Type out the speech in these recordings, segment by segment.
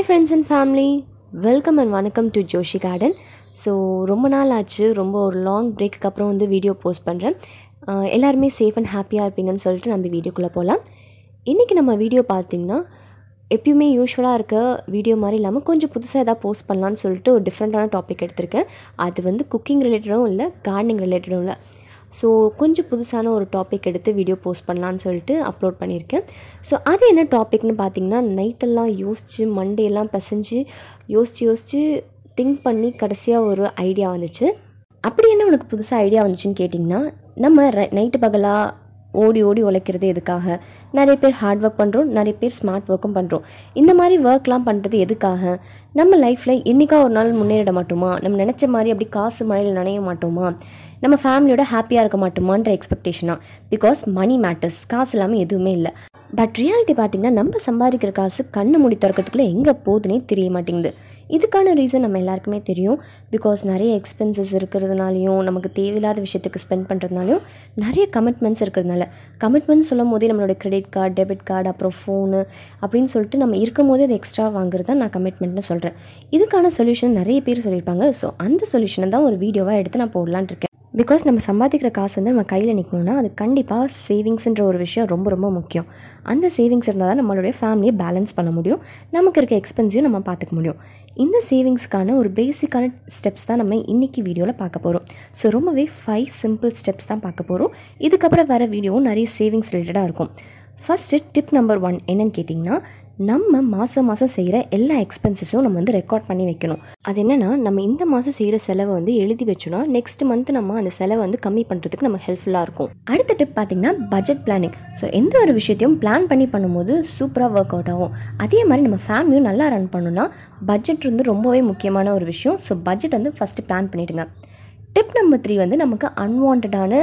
hi friends and family welcome and வணக்கம் to Joshi garden so ரொம்ப நாள் ஆச்சு ரொம்ப ஒரு லாங் பிரேக்குக்கு அப்புறம் வந்து வீடியோ போஸ்ட் பண்ணுறேன் எல்லாருமே சேஃப் அண்ட் ஹாப்பியாக இருப்பீங்கன்னு சொல்லிட்டு நம்ம வீடியோக்குள்ளே போகலாம் இன்றைக்கி நம்ம வீடியோ பார்த்திங்கன்னா எப்பயுமே யூஸ்வலாக இருக்க வீடியோ மாதிரி இல்லாமல் கொஞ்சம் புதுசாக எதாவது போஸ்ட் பண்ணலான்னு சொல்லிட்டு ஒரு டிஃப்ரெண்ட்டான டாபிக் எடுத்திருக்கேன் அது வந்து குக்கிங் ரிலேட்டடும் இல்லை கார்டனிங் ரிலேட்டடும் இல்லை ஸோ கொஞ்சம் புதுசான ஒரு டாபிக் எடுத்து வீடியோ போஸ்ட் பண்ணலான்னு சொல்லிட்டு அப்லோட் பண்ணியிருக்கேன் ஸோ அது என்ன டாபிக்னு பார்த்தீங்கன்னா நைட்டெல்லாம் யோசித்து மண்டேலாம் பிசைஞ்சு யோசித்து யோசித்து திங்க் பண்ணி கடைசியாக ஒரு ஐடியா வந்துச்சு அப்படி என்ன உனக்கு புதுசாக ஐடியா வந்துச்சுன்னு கேட்டிங்கன்னா நம்ம நைட்டு பகலாக ஓடி ஓடி உழைக்கிறது எதுக்காக நிறைய பேர் ஹார்ட் ஒர்க் பண்ணுறோம் நிறைய பேர் ஸ்மார்ட் ஒர்க்கும் பண்ணுறோம் இந்த மாதிரி ஒர்க்லாம் பண்ணுறது எதுக்காக நம்ம லைஃப்பில் இன்றைக்கா ஒரு நாள் முன்னேறிட மாட்டோமா நம்ம நினச்ச மாதிரி அப்படி காசு மழையில் நனைய மாட்டோமா நம்ம ஃபேமிலியோட ஹாப்பியாக இருக்க மாட்டோமான்ற எக்ஸ்பெக்டேஷனாக பிகாஸ் மணி மேட்டர்ஸ் காசு இல்லாமல் எதுவுமே இல்லை பட் ரியாலிட்டி பார்த்திங்கன்னா நம்ம சம்பாதிக்கிற காசு கண்ணு முடி திறக்கிறதுக்குள்ளே எங்கே போகுதுன்னே தெரிய மாட்டேங்குது இதுக்கான ரீசன் நம்ம எல்லாருக்குமே தெரியும் பிகாஸ் நிறைய எக்ஸ்பென்சஸ் இருக்கிறதுனாலையும் நமக்கு தேவையில்லாத விஷயத்துக்கு ஸ்பெண்ட் பண்ணுறதுனாலையும் நிறைய கமிட்மெண்ட்ஸ் இருக்கிறதுனால கமிட்மெண்ட்ஸ் சொல்லும் போதே நம்மளோட கிரெடிட் கார்டு டெபிட் கார்டு அப்புறம் ஃபோனு அப்படின்னு சொல்லிட்டு நம்ம இருக்கும் போதே அது எக்ஸ்ட்ரா வாங்குறது தான் நான் கமிட்மெண்ட்னு சொல்கிறேன் இதுக்கான சொல்யூஷன் நிறைய பேர் சொல்லியிருப்பாங்க ஸோ அந்த சொல்யூஷனை தான் ஒரு வீடியோவாக எடுத்து நான் போடலான் இருக்கேன் பிகாஸ் நம்ம சம்பாதிக்கிற காசு வந்து நம்ம கையில் நிற்கணும்னா அது கண்டிப்பாக சேவிங்ஸ்ன்ற ஒரு விஷயம் ரொம்ப ரொம்ப முக்கியம் அந்த சேவிங்ஸ் இருந்தால் தான் நம்மளுடைய ஃபேமிலியை பேலன்ஸ் பண்ண முடியும் நமக்கு இருக்க எக்ஸ்பென்ஸையும் நம்ம பார்த்துக்க முடியும் இந்த சேவிங்ஸ்க்கான ஒரு பேசிக்கான ஸ்டெப்ஸ் தான் நம்ம இன்றைக்கி வீடியோவில் பார்க்க போகிறோம் ஸோ ரொம்பவே ஃபைவ் சிம்பிள் ஸ்டெப்ஸ் தான் பார்க்க போகிறோம் இதுக்கப்புறம் வர வீடியோவும் நிறைய சேவிங்ஸ் ரிலேட்டடாக இருக்கும் ஃபஸ்ட்டு டிப் நம்பர் ஒன் என்னன்னு கேட்டிங்கன்னா நம்ம மாதம் மாதம் செய்கிற எல்லா எக்ஸ்பென்சஸும் நம்ம வந்து ரெக்கார்ட் பண்ணி வைக்கணும் அது என்னென்னா நம்ம இந்த மாதம் செய்கிற செலவை வந்து எழுதி வச்சோன்னா நெக்ஸ்ட் மந்த் நம்ம அந்த செலவை வந்து கம்மி பண்ணுறதுக்கு நம்ம ஹெல்ப்ஃபுல்லாக இருக்கும் அடுத்த டிப் பார்த்திங்கன்னா பட்ஜெட் பிளானிங் ஸோ எந்த ஒரு விஷயத்தையும் பிளான் பண்ணி பண்ணும்போது சூப்பராக ஒர்க் அவுட் ஆகும் அதே மாதிரி நம்ம ஃபேமிலியும் நல்லா ரன் பண்ணணும்னா பட்ஜெட் வந்து ரொம்பவே முக்கியமான ஒரு விஷயம் ஸோ பட்ஜெட் வந்து ஃபஸ்ட்டு பிளான் பண்ணிவிடுங்க டிப் நம்பர் த்ரீ வந்து நமக்கு அன்வான்டான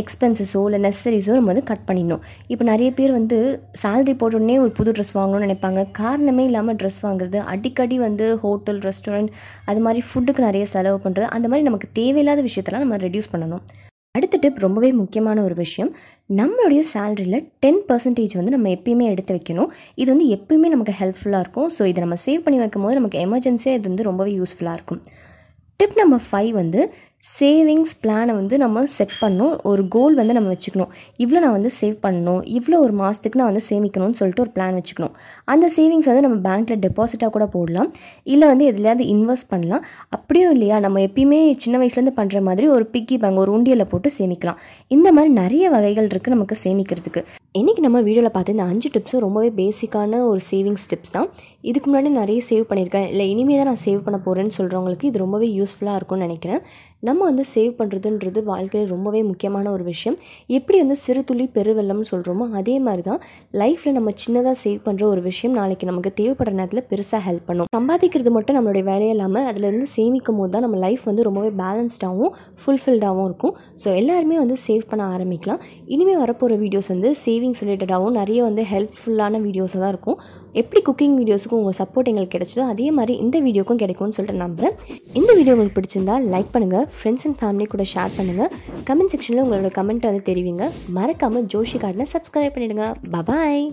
எக்ஸ்பென்சஸோ இல்லை நெசசரிஸோ நம்ம வந்து கட் பண்ணிடணும் இப்போ நிறைய பேர் வந்து சேலரி போட்டோடனே ஒரு புது ட்ரெஸ் வாங்கணும்னு நினைப்பாங்க காரணமே இல்லாமல் ட்ரெஸ் வாங்குறது அடிக்கடி வந்து ஹோட்டல் ரெஸ்டாரண்ட் அது மாதிரி ஃபுட்டுக்கு நிறைய செலவு பண்ணுறது அந்த மாதிரி நமக்கு தேவையில்லாத விஷயத்தெல்லாம் நம்ம ரெடியூஸ் பண்ணணும் அடுத்த டிப் ரொம்பவே முக்கியமான ஒரு விஷயம் நம்மளுடைய சேலரியில் டென் பர்சன்டேஜ் வந்து நம்ம எப்பயுமே எடுத்து வைக்கணும் இது வந்து எப்பயுமே நமக்கு ஹெல்ப்ஃபுல்லாக இருக்கும் ஸோ இதை நம்ம சேவ் பண்ணி வைக்கும் போது நமக்கு எமர்ஜென்சியாக இது வந்து ரொம்பவே யூஸ்ஃபுல்லாக இருக்கும் டிப் நம்பர் ஃபைவ் வந்து சேவிங்ஸ் பிளானை வந்து நம்ம செட் பண்ணணும் ஒரு கோல் வந்து நம்ம வச்சுக்கணும் இவ்வளோ நான் வந்து சேவ் பண்ணணும் இவ்வளோ ஒரு மாதத்துக்கு நான் வந்து சேமிக்கணும்னு சொல்லிட்டு ஒரு பிளான் வச்சுக்கணும் அந்த சேவிங்ஸ் வந்து நம்ம பேங்க்கில் டெபாசிட்டாக கூட போடலாம் இல்லை வந்து எதுலையாவது இன்வெஸ்ட் பண்ணலாம் அப்படியும் இல்லையா நம்ம எப்பயுமே சின்ன வயசுலேருந்து பண்ணுற மாதிரி ஒரு பிக்கி பேங்க் ஒரு உண்டியலை போட்டு சேமிக்கலாம் இந்த மாதிரி நிறைய வகைகள் இருக்குது நமக்கு சேமிக்கிறதுக்கு இன்றைக்கி நம்ம வீடியோவில் பார்த்து இந்த அஞ்சு டிப்ஸும் ரொம்பவே பேசிக்கான ஒரு சேவிங்ஸ் டிப்ஸ் தான் இதுக்கு முன்னாடி நிறைய சேவ் பண்ணியிருக்கேன் இல்லை இனிமேல் தான் நான் சேவ் பண்ண போகிறேன்னு சொல்கிறவங்களுக்கு இது ரொம்பவே யூஸ்ஃபுல்லாக இருக்கும்னு நினைக்கிறேன் நம்ம வந்து சேவ் பண்ணுறதுன்றது வாழ்க்கையில் ரொம்பவே முக்கியமான ஒரு விஷயம் எப்படி வந்து சிறு துளி பெருவெல்லம்னு சொல்கிறோமோ அதே மாதிரி தான் லைஃப்பில் நம்ம சின்னதாக சேவ் பண்ணுற ஒரு விஷயம் நாளைக்கு நமக்கு தேவைப்படுற நேரத்தில் பெருசாக ஹெல்ப் பண்ணும் சம்பாதிக்கிறது மட்டும் நம்மளுடைய வேலையே இல்லாமல் அதுலேருந்து சேமிக்கும் போது தான் நம்ம லைஃப் வந்து ரொம்பவே பேலன்ஸ்டாகவும் ஃபுல்ஃபில்டாகவும் இருக்கும் ஸோ எல்லாருமே வந்து சேவ் பண்ண ஆரம்பிக்கலாம் இனிமேல் வரப்போகிற வீடியோஸ் வந்து சேவிங் சேவிங்ஸ் ரிலேட்டடாகவும் நிறைய வந்து ஹெல்ப்ஃபுல்லான வீடியோஸாக தான் இருக்கும் எப்படி குக்கிங் வீடியோஸுக்கும் உங்கள் சப்போர்ட் எங்களுக்கு கிடைச்சதோ அதே மாதிரி இந்த வீடியோக்கும் கிடைக்கும்னு சொல்லிட்டு நம்புகிறேன் இந்த வீடியோ உங்களுக்கு பிடிச்சிருந்தா லைக் பண்ணுங்கள் ஃப்ரெண்ட்ஸ் அண்ட் ஃபேமிலி கூட ஷேர் பண்ணுங்கள் கமெண்ட் செக்ஷனில் உங்களோட கமெண்ட்டை வந்து தெரிவிங்க மறக்காமல் ஜோஷி கார்டனை சப்ஸ்கிரைப் பண்ணிவிடுங்க பபாய்